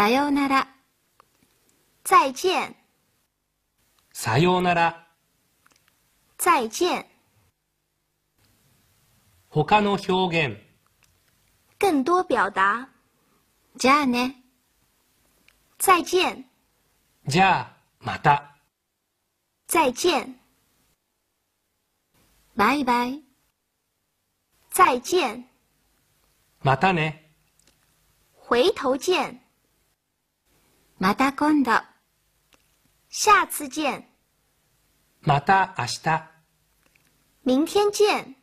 さようなら。再见。さようなら。再见。他の表現。更多表达。じゃあね。再见。じゃあ、また。再见。バイバイ。再见。またね。回头见。また今度。下次见。また明日。明天见。